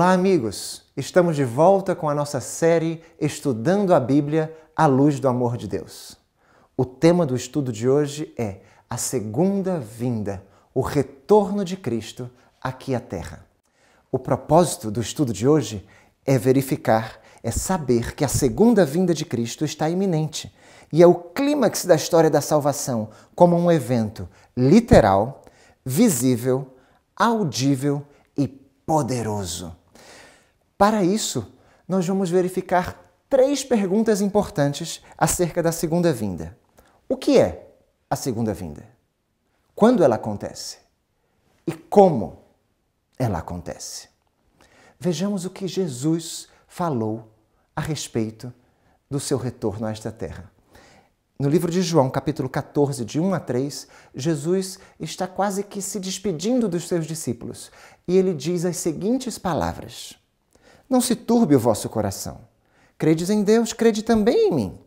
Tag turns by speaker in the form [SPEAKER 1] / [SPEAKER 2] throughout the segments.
[SPEAKER 1] Olá, amigos! Estamos de volta com a nossa série Estudando a Bíblia à Luz do Amor de Deus. O tema do estudo de hoje é a segunda vinda, o retorno de Cristo aqui à Terra. O propósito do estudo de hoje é verificar, é saber que a segunda vinda de Cristo está iminente e é o clímax da história da salvação como um evento literal, visível, audível e poderoso. Para isso, nós vamos verificar três perguntas importantes acerca da segunda vinda. O que é a segunda vinda? Quando ela acontece? E como ela acontece? Vejamos o que Jesus falou a respeito do seu retorno a esta terra. No livro de João, capítulo 14, de 1 a 3, Jesus está quase que se despedindo dos seus discípulos e ele diz as seguintes palavras: não se turbe o vosso coração. Credes em Deus, crede também em mim.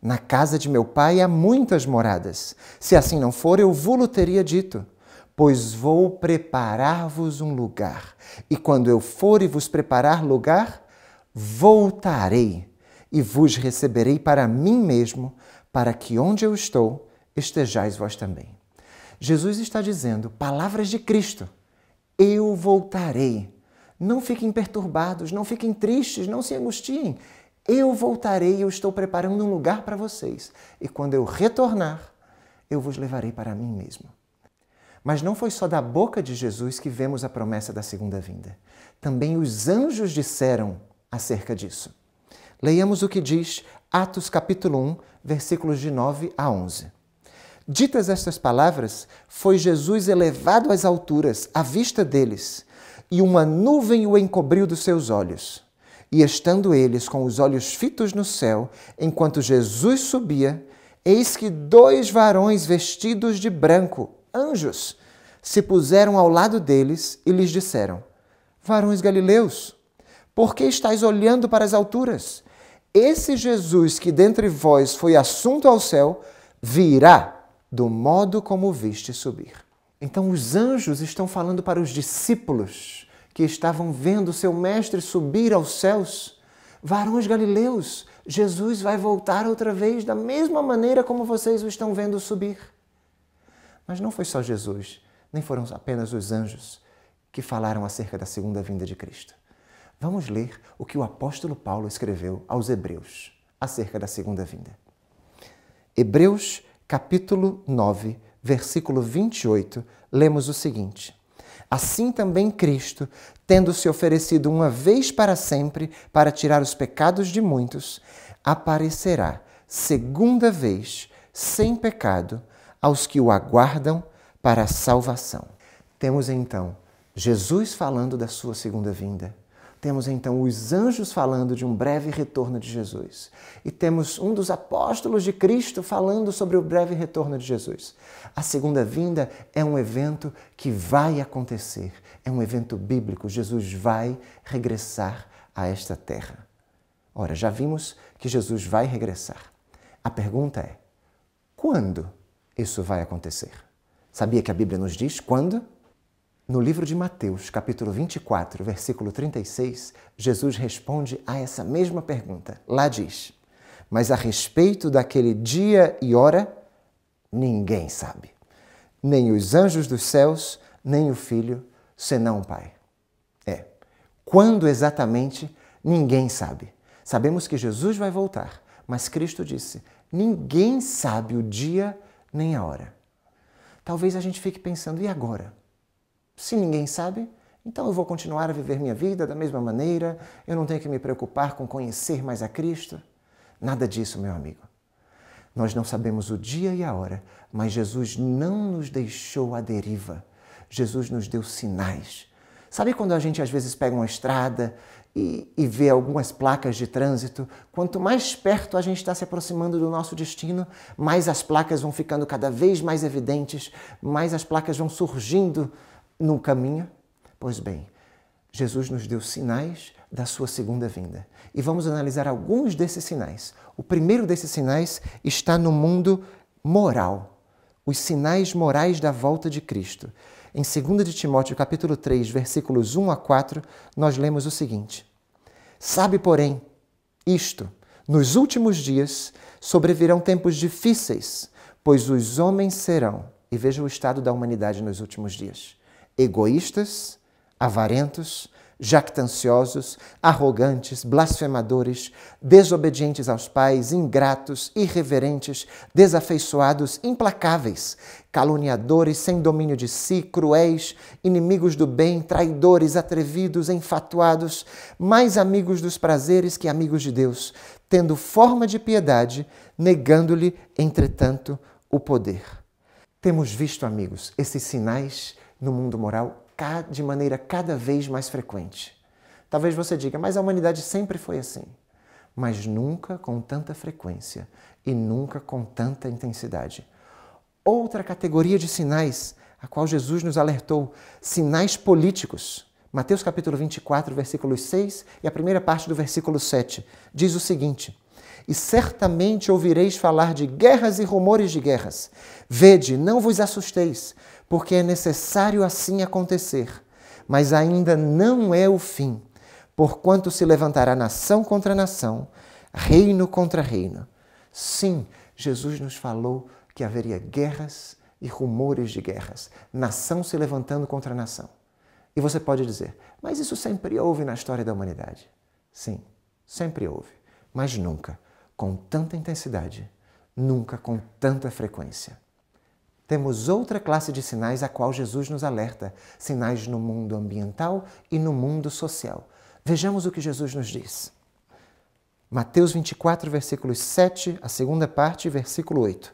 [SPEAKER 1] Na casa de meu pai há muitas moradas. Se assim não for, eu vou-lo teria dito. Pois vou preparar-vos um lugar. E quando eu for e vos preparar lugar, voltarei e vos receberei para mim mesmo, para que onde eu estou estejais vós também. Jesus está dizendo, palavras de Cristo: Eu voltarei não fiquem perturbados, não fiquem tristes, não se angustiem. Eu voltarei, eu estou preparando um lugar para vocês. E quando eu retornar, eu vos levarei para mim mesmo. Mas não foi só da boca de Jesus que vemos a promessa da segunda vinda. Também os anjos disseram acerca disso. Leiamos o que diz Atos capítulo 1, versículos de 9 a 11. Ditas estas palavras, foi Jesus elevado às alturas, à vista deles e uma nuvem o encobriu dos seus olhos. E estando eles com os olhos fitos no céu, enquanto Jesus subia, eis que dois varões vestidos de branco, anjos, se puseram ao lado deles e lhes disseram: Varões galileus, por que estáis olhando para as alturas? Esse Jesus que dentre vós foi assunto ao céu, virá do modo como o viste subir. Então os anjos estão falando para os discípulos que estavam vendo seu mestre subir aos céus. Varões galileus, Jesus vai voltar outra vez da mesma maneira como vocês o estão vendo subir. Mas não foi só Jesus, nem foram apenas os anjos que falaram acerca da segunda vinda de Cristo. Vamos ler o que o apóstolo Paulo escreveu aos Hebreus acerca da segunda vinda. Hebreus, capítulo 9, versículo 28, lemos o seguinte: Assim também Cristo, tendo se oferecido uma vez para sempre para tirar os pecados de muitos, aparecerá segunda vez, sem pecado, aos que o aguardam para a salvação. Temos então Jesus falando da sua segunda vinda temos então os anjos falando de um breve retorno de Jesus. E temos um dos apóstolos de Cristo falando sobre o breve retorno de Jesus. A segunda vinda é um evento que vai acontecer, é um evento bíblico. Jesus vai regressar a esta terra. Ora, já vimos que Jesus vai regressar. A pergunta é: quando isso vai acontecer? Sabia que a Bíblia nos diz quando? No livro de Mateus, capítulo 24, versículo 36, Jesus responde a essa mesma pergunta. Lá diz: Mas a respeito daquele dia e hora, ninguém sabe, nem os anjos dos céus, nem o filho, senão o Pai. É. Quando exatamente, ninguém sabe. Sabemos que Jesus vai voltar, mas Cristo disse: Ninguém sabe o dia nem a hora. Talvez a gente fique pensando, e agora? Se ninguém sabe, então eu vou continuar a viver minha vida da mesma maneira, eu não tenho que me preocupar com conhecer mais a Cristo. Nada disso, meu amigo. Nós não sabemos o dia e a hora, mas Jesus não nos deixou à deriva. Jesus nos deu sinais. Sabe quando a gente às vezes pega uma estrada e, e vê algumas placas de trânsito? Quanto mais perto a gente está se aproximando do nosso destino, mais as placas vão ficando cada vez mais evidentes, mais as placas vão surgindo no caminho, Pois bem, Jesus nos deu sinais da sua segunda vinda. E vamos analisar alguns desses sinais. O primeiro desses sinais está no mundo moral, os sinais morais da volta de Cristo. Em 2 de Timóteo, capítulo 3, versículos 1 a 4, nós lemos o seguinte: Sabe, porém, isto, nos últimos dias sobrevirão tempos difíceis, pois os homens serão, e veja o estado da humanidade nos últimos dias egoístas, avarentos, jactanciosos, arrogantes, blasfemadores, desobedientes aos pais, ingratos, irreverentes, desafeiçoados, implacáveis, caluniadores, sem domínio de si, cruéis, inimigos do bem, traidores, atrevidos, enfatuados, mais amigos dos prazeres que amigos de Deus, tendo forma de piedade, negando-lhe, entretanto, o poder. Temos visto, amigos, esses sinais no mundo moral de maneira cada vez mais frequente. Talvez você diga, mas a humanidade sempre foi assim. Mas nunca com tanta frequência e nunca com tanta intensidade. Outra categoria de sinais a qual Jesus nos alertou, sinais políticos. Mateus capítulo 24, versículos 6 e a primeira parte do versículo 7 diz o seguinte: E certamente ouvireis falar de guerras e rumores de guerras. Vede, não vos assusteis, porque é necessário assim acontecer, mas ainda não é o fim, porquanto se levantará nação contra nação, reino contra reino. Sim, Jesus nos falou que haveria guerras e rumores de guerras, nação se levantando contra nação. E você pode dizer, mas isso sempre houve na história da humanidade. Sim, sempre houve, mas nunca com tanta intensidade, nunca com tanta frequência temos outra classe de sinais a qual Jesus nos alerta: sinais no mundo ambiental e no mundo social. Vejamos o que Jesus nos diz. Mateus 24, versículos 7, a segunda parte, versículo 8.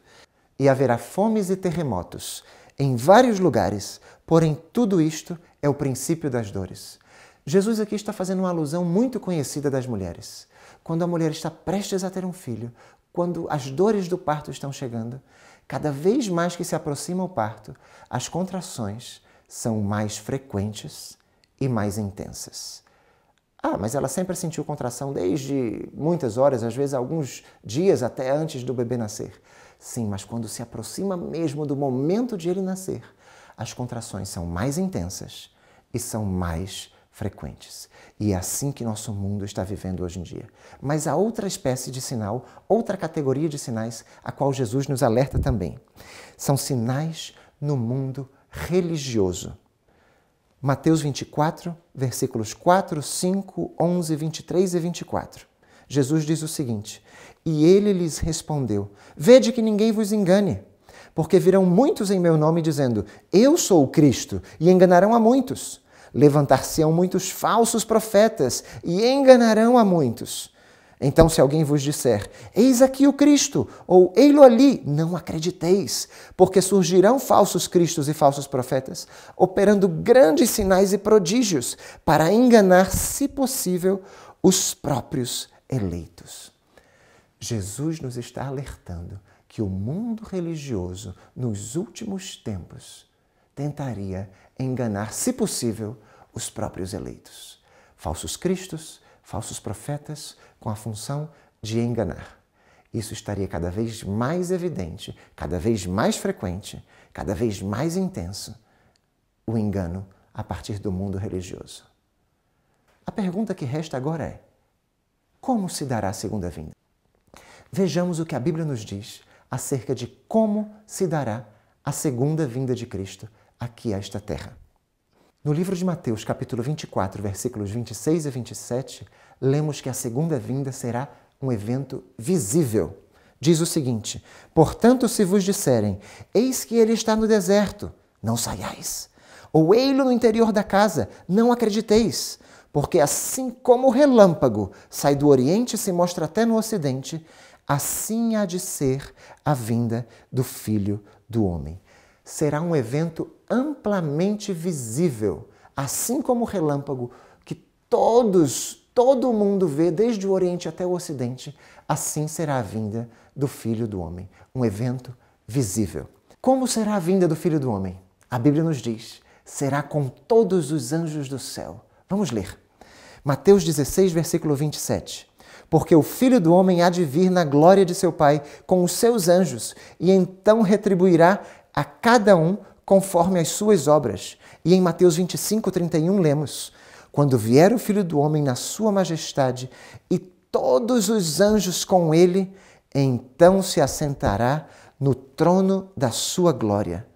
[SPEAKER 1] E haverá fomes e terremotos em vários lugares, porém tudo isto é o princípio das dores. Jesus aqui está fazendo uma alusão muito conhecida das mulheres. Quando a mulher está prestes a ter um filho, quando as dores do parto estão chegando, Cada vez mais que se aproxima o parto, as contrações são mais frequentes e mais intensas. Ah, mas ela sempre sentiu contração desde muitas horas, às vezes alguns dias até antes do bebê nascer. Sim, mas quando se aproxima mesmo do momento de ele nascer, as contrações são mais intensas e são mais frequentes. E é assim que nosso mundo está vivendo hoje em dia. Mas há outra espécie de sinal, outra categoria de sinais a qual Jesus nos alerta também. São sinais no mundo religioso. Mateus 24, versículos 4, 5, 11, 23 e 24. Jesus diz o seguinte: E ele lhes respondeu: Vede que ninguém vos engane, porque virão muitos em meu nome dizendo: Eu sou o Cristo, e enganarão a muitos. Levantar-se-ão muitos falsos profetas e enganarão a muitos. Então, se alguém vos disser, eis aqui o Cristo, ou ei-lo ali, não acrediteis, porque surgirão falsos cristos e falsos profetas, operando grandes sinais e prodígios, para enganar, se possível, os próprios eleitos. Jesus nos está alertando que o mundo religioso, nos últimos tempos, tentaria enganar, se possível, os próprios eleitos. Falsos cristos, falsos profetas, com a função de enganar. Isso estaria cada vez mais evidente, cada vez mais frequente, cada vez mais intenso o engano a partir do mundo religioso. A pergunta que resta agora é: como se dará a segunda vinda? Vejamos o que a Bíblia nos diz acerca de como se dará a segunda vinda de Cristo aqui a é esta terra. No livro de Mateus, capítulo 24, versículos 26 e 27, lemos que a segunda vinda será um evento visível. Diz o seguinte: Portanto, se vos disserem, eis que ele está no deserto, não saiais. Ou ei-lo no interior da casa, não acrediteis. Porque assim como o relâmpago sai do Oriente e se mostra até no Ocidente, assim há de ser a vinda do Filho do Homem será um evento amplamente visível, assim como o relâmpago que todos, todo mundo vê, desde o Oriente até o Ocidente, assim será a vinda do Filho do Homem, um evento visível. Como será a vinda do Filho do Homem? A Bíblia nos diz: será com todos os anjos do céu. Vamos ler. Mateus 16, versículo 27. Porque o filho do homem há de vir na glória de seu Pai com os seus anjos, e então retribuirá a cada um conforme as suas obras. E em Mateus 25, 31, lemos: Quando vier o Filho do Homem na sua majestade e todos os anjos com ele, então se assentará no trono da sua glória.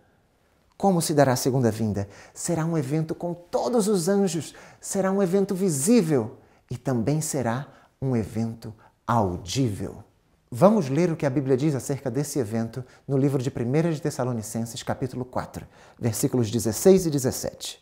[SPEAKER 1] Como se dará a segunda vinda? Será um evento com todos os anjos, será um evento visível e também será um evento audível. Vamos ler o que a Bíblia diz acerca desse evento no livro de 1 de Tessalonicenses, capítulo 4, versículos 16 e 17.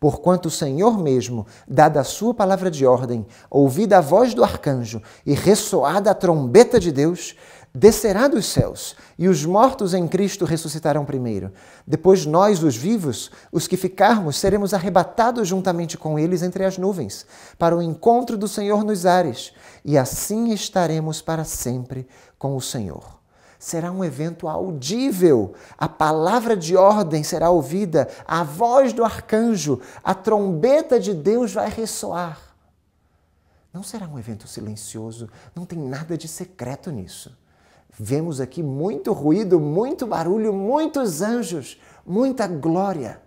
[SPEAKER 1] Porquanto o Senhor mesmo, dada a sua palavra de ordem, ouvida a voz do arcanjo e ressoada a trombeta de Deus, descerá dos céus, e os mortos em Cristo ressuscitarão primeiro. Depois nós, os vivos, os que ficarmos, seremos arrebatados juntamente com eles entre as nuvens, para o encontro do Senhor nos ares, e assim estaremos para sempre com o Senhor será um evento audível. A palavra de ordem será ouvida, a voz do arcanjo, a trombeta de Deus vai ressoar. Não será um evento silencioso, não tem nada de secreto nisso. Vemos aqui muito ruído, muito barulho, muitos anjos, muita glória.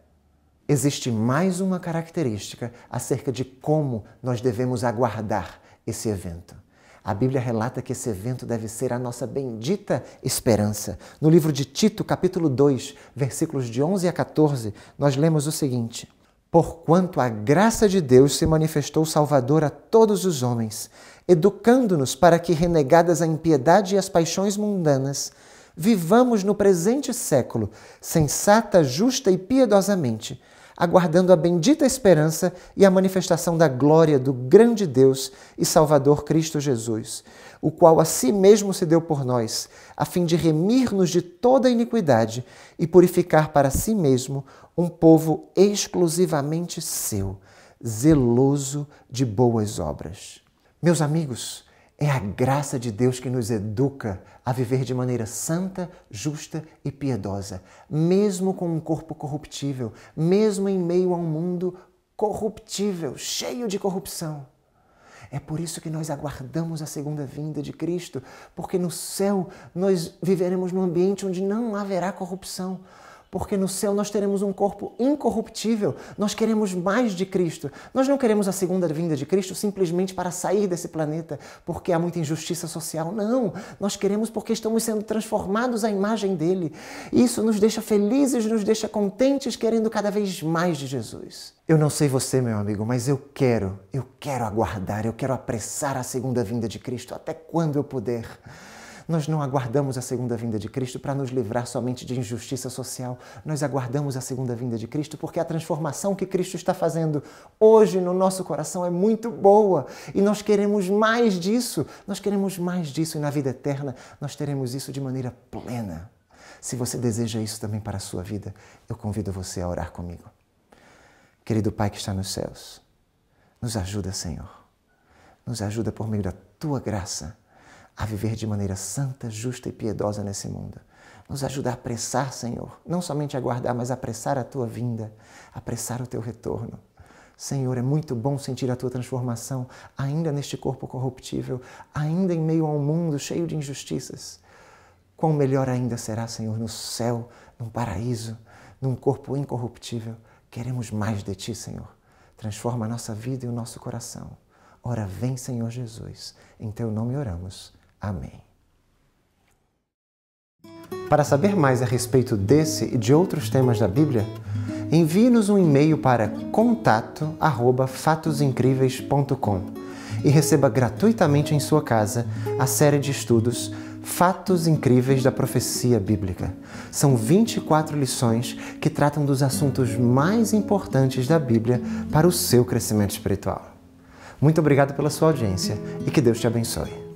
[SPEAKER 1] Existe mais uma característica acerca de como nós devemos aguardar esse evento. A Bíblia relata que esse evento deve ser a nossa bendita esperança. No livro de Tito, capítulo 2, versículos de 11 a 14, nós lemos o seguinte: Porquanto a graça de Deus se manifestou salvador a todos os homens, educando-nos para que, renegadas a impiedade e as paixões mundanas, vivamos no presente século, sensata, justa e piedosamente, aguardando a bendita esperança e a manifestação da glória do grande Deus e Salvador Cristo Jesus, o qual a si mesmo se deu por nós, a fim de remir-nos de toda iniquidade e purificar para si mesmo um povo exclusivamente seu, zeloso de boas obras. Meus amigos, é a graça de Deus que nos educa a viver de maneira santa, justa e piedosa, mesmo com um corpo corruptível, mesmo em meio a um mundo corruptível, cheio de corrupção. É por isso que nós aguardamos a segunda vinda de Cristo, porque no céu nós viveremos num ambiente onde não haverá corrupção, porque no céu nós teremos um corpo incorruptível. Nós queremos mais de Cristo. Nós não queremos a segunda vinda de Cristo simplesmente para sair desse planeta porque há muita injustiça social. Não. Nós queremos porque estamos sendo transformados à imagem dele. Isso nos deixa felizes, nos deixa contentes, querendo cada vez mais de Jesus. Eu não sei você, meu amigo, mas eu quero, eu quero aguardar, eu quero apressar a segunda vinda de Cristo até quando eu puder. Nós não aguardamos a segunda vinda de Cristo para nos livrar somente de injustiça social. Nós aguardamos a segunda vinda de Cristo porque a transformação que Cristo está fazendo hoje no nosso coração é muito boa e nós queremos mais disso. Nós queremos mais disso e na vida eterna nós teremos isso de maneira plena. Se você deseja isso também para a sua vida, eu convido você a orar comigo. Querido Pai que está nos céus, nos ajuda, Senhor. Nos ajuda por meio da tua graça a viver de maneira santa, justa e piedosa nesse mundo. Nos ajuda a apressar, Senhor, não somente aguardar, mas apressar a tua vinda, apressar o teu retorno. Senhor, é muito bom sentir a tua transformação, ainda neste corpo corruptível, ainda em meio a um mundo cheio de injustiças. Quão melhor ainda será, Senhor, no céu, num paraíso, num corpo incorruptível. Queremos mais de ti, Senhor. Transforma a nossa vida e o nosso coração. Ora, vem, Senhor Jesus. Em teu nome oramos. Amém. Para saber mais a respeito desse e de outros temas da Bíblia, envie-nos um e-mail para contato@fatosincríveis.com e receba gratuitamente em sua casa a série de estudos Fatos Incríveis da Profecia Bíblica. São 24 lições que tratam dos assuntos mais importantes da Bíblia para o seu crescimento espiritual. Muito obrigado pela sua audiência e que Deus te abençoe.